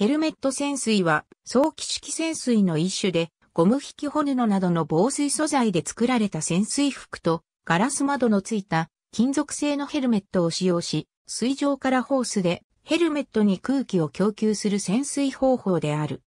ヘルメット潜水は、早期式潜水の一種で、ゴム引き骨布などの防水素材で作られた潜水服と、ガラス窓のついた金属製のヘルメットを使用し、水上からホースでヘルメットに空気を供給する潜水方法である。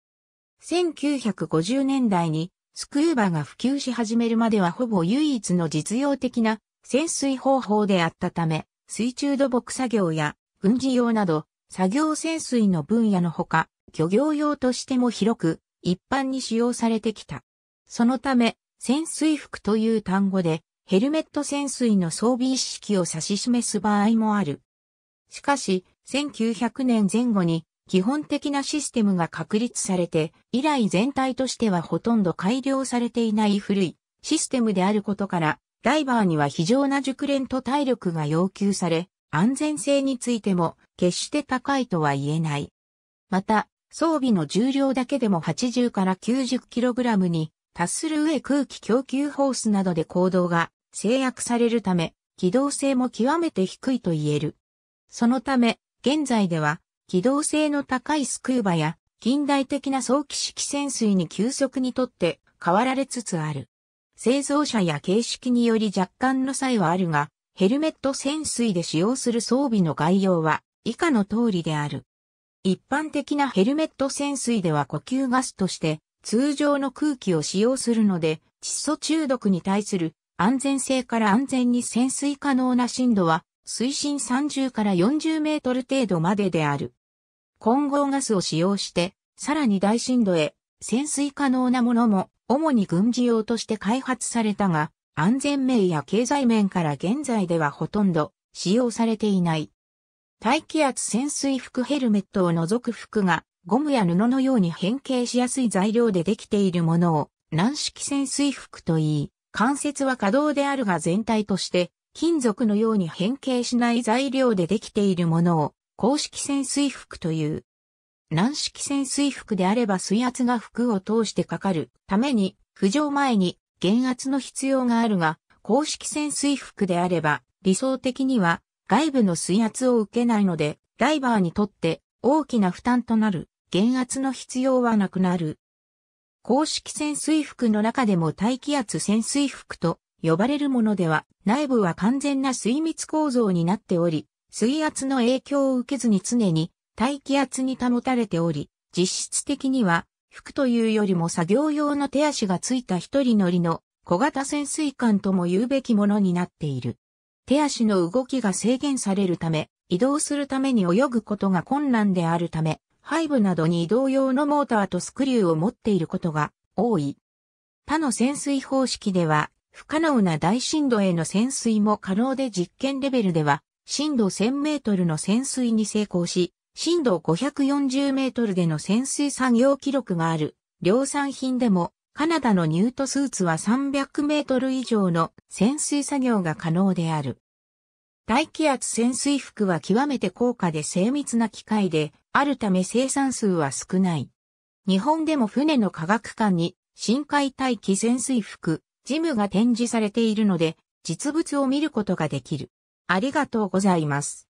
1950年代にスクーバが普及し始めるまではほぼ唯一の実用的な潜水方法であったため、水中土木作業や軍事用など作業潜水の分野のほか、漁業用としても広く、一般に使用されてきた。そのため、潜水服という単語で、ヘルメット潜水の装備意識を指し示す場合もある。しかし、1900年前後に基本的なシステムが確立されて、以来全体としてはほとんど改良されていない古いシステムであることから、ダイバーには非常な熟練と体力が要求され、安全性についても決して高いとは言えない。また、装備の重量だけでも80から 90kg に達する上空気供給ホースなどで行動が制約されるため、機動性も極めて低いと言える。そのため、現在では、機動性の高いスクーバや、近代的な早期式潜水に急速にとって変わられつつある。製造者や形式により若干の差異はあるが、ヘルメット潜水で使用する装備の概要は以下の通りである。一般的なヘルメット潜水では呼吸ガスとして通常の空気を使用するので窒素中毒に対する安全性から安全に潜水可能な深度は水深30から40メートル程度までである。混合ガスを使用してさらに大深度へ潜水可能なものも主に軍事用として開発されたが安全面や経済面から現在ではほとんど使用されていない。大気圧潜水服ヘルメットを除く服がゴムや布のように変形しやすい材料でできているものを軟式潜水服といい、関節は可動であるが全体として金属のように変形しない材料でできているものを公式潜水服という。軟式潜水服であれば水圧が服を通してかかるために浮上前に減圧の必要があるが、公式潜水服であれば、理想的には外部の水圧を受けないので、ダイバーにとって大きな負担となる減圧の必要はなくなる。公式潜水服の中でも大気圧潜水服と呼ばれるものでは、内部は完全な水密構造になっており、水圧の影響を受けずに常に大気圧に保たれており、実質的には服というよりも作業用の手足がついた一人乗りの小型潜水艦とも言うべきものになっている。手足の動きが制限されるため、移動するために泳ぐことが困難であるため、背部などに移動用のモーターとスクリューを持っていることが多い。他の潜水方式では、不可能な大深度への潜水も可能で実験レベルでは、深度1000メートルの潜水に成功し、震度540メートルでの潜水作業記録がある量産品でもカナダのニュートスーツは300メートル以上の潜水作業が可能である。大気圧潜水服は極めて高価で精密な機械であるため生産数は少ない。日本でも船の科学館に深海大気潜水服、ジムが展示されているので実物を見ることができる。ありがとうございます。